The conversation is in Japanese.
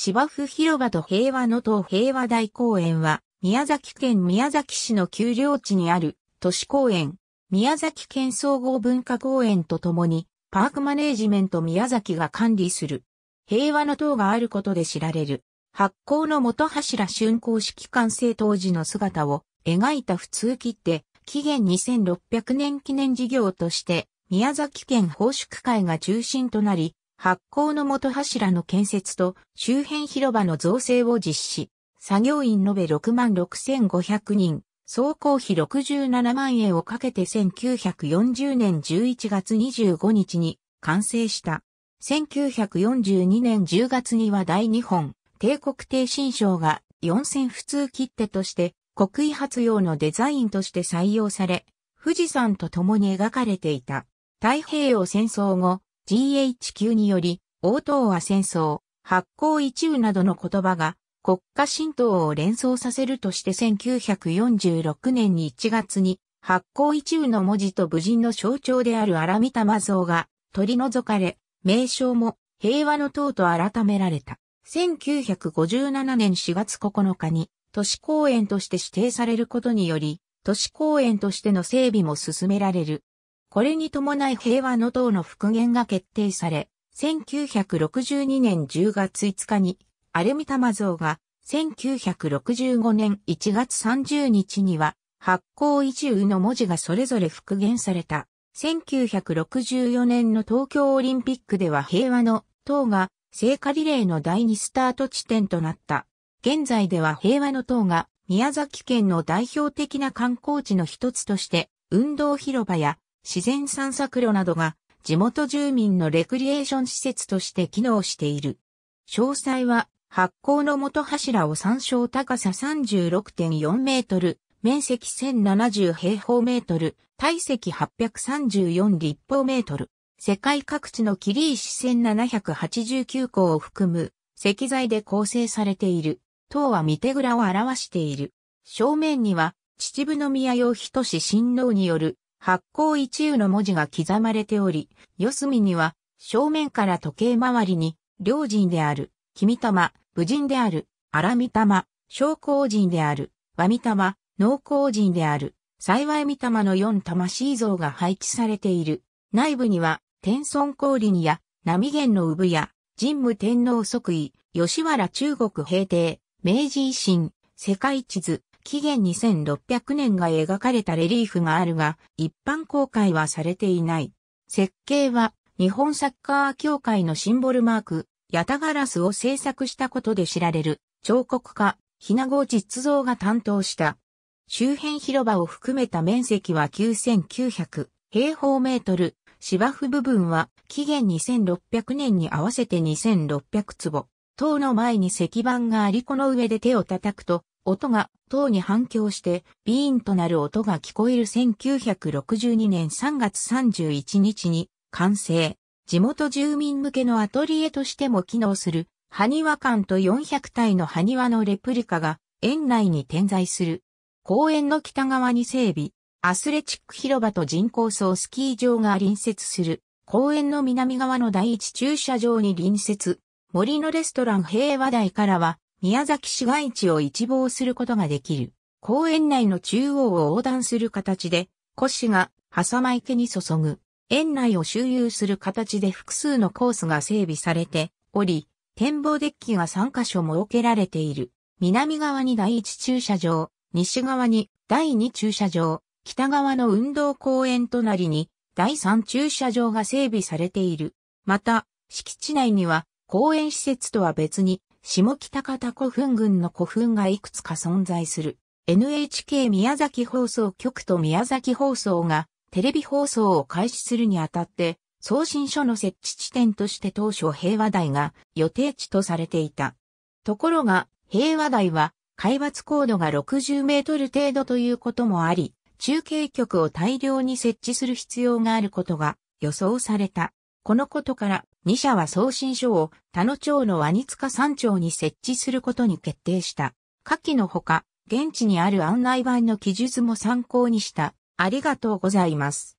芝生広場と平和の塔平和大公園は、宮崎県宮崎市の丘陵地にある都市公園、宮崎県総合文化公園とともに、パークマネージメント宮崎が管理する、平和の塔があることで知られる、発行の元柱竣工式完成当時の姿を描いた普通切手、期限2600年記念事業として、宮崎県奉祝会が中心となり、発行の元柱の建設と周辺広場の造成を実施。作業員延べ6万6500人、総工費67万円をかけて1940年11月25日に完成した。1942年10月には第2本、帝国帝新章が4000普通切手として国威発用のデザインとして採用され、富士山と共に描かれていた。太平洋戦争後、GHQ により、応答は戦争、発行一憂などの言葉が国家神道を連想させるとして1946年に1月に発行一憂の文字と武人の象徴である荒見玉像が取り除かれ、名称も平和の塔と改められた。1957年4月9日に都市公園として指定されることにより、都市公園としての整備も進められるこれに伴い平和の党の復元が決定され、1962年10月5日に、アレミ玉像が、1965年1月30日には、発行移住の文字がそれぞれ復元された。1964年の東京オリンピックでは平和の党が聖火リレーの第2スタート地点となった。現在では平和の党が宮崎県の代表的な観光地の一つとして運動広場や自然散策路などが地元住民のレクリエーション施設として機能している。詳細は発行の元柱を参照高さ36.4メートル、面積1070平方メートル、体積834立方メートル。世界各地のキリ石1789個を含む石材で構成されている。塔は見手蔵を表している。正面には秩父宮用人志親王による発行一遊の文字が刻まれており、四隅には、正面から時計回りに、良人である、君玉、武人である、荒見玉、昇降人である、和見玉、農厚人である、幸い見玉の四魂像が配置されている。内部には、天孫降臨や、波源の産や、神武天皇即位、吉原中国平定、明治維新、世界地図、紀元2600年が描かれたレリーフがあるが、一般公開はされていない。設計は、日本サッカー協会のシンボルマーク、ヤタガラスを制作したことで知られる、彫刻家、ひなご実像が担当した。周辺広場を含めた面積は9900平方メートル、芝生部分は紀元2600年に合わせて2600坪。塔の前に石板がありこの上で手を叩くと、音が塔に反響してビーンとなる音が聞こえる1962年3月31日に完成。地元住民向けのアトリエとしても機能する、埴輪館と400体の埴輪のレプリカが園内に点在する。公園の北側に整備、アスレチック広場と人工層スキー場が隣接する。公園の南側の第一駐車場に隣接。森のレストラン平和台からは宮崎市街地を一望することができる。公園内の中央を横断する形で、腰が狭間池に注ぐ。園内を周遊する形で複数のコースが整備されており、展望デッキが3カ所設けられている。南側に第1駐車場、西側に第2駐車場、北側の運動公園となりに第3駐車場が整備されている。また、敷地内には公園施設とは別に下北方古墳群の古墳がいくつか存在する。NHK 宮崎放送局と宮崎放送がテレビ放送を開始するにあたって送信所の設置地点として当初平和台が予定地とされていた。ところが平和台は海抜高度が60メートル程度ということもあり、中継局を大量に設置する必要があることが予想された。このことから2社は送信所を田野町のワニツカ山町に設置することに決定した。下記のほか、現地にある案内板の記述も参考にした。ありがとうございます。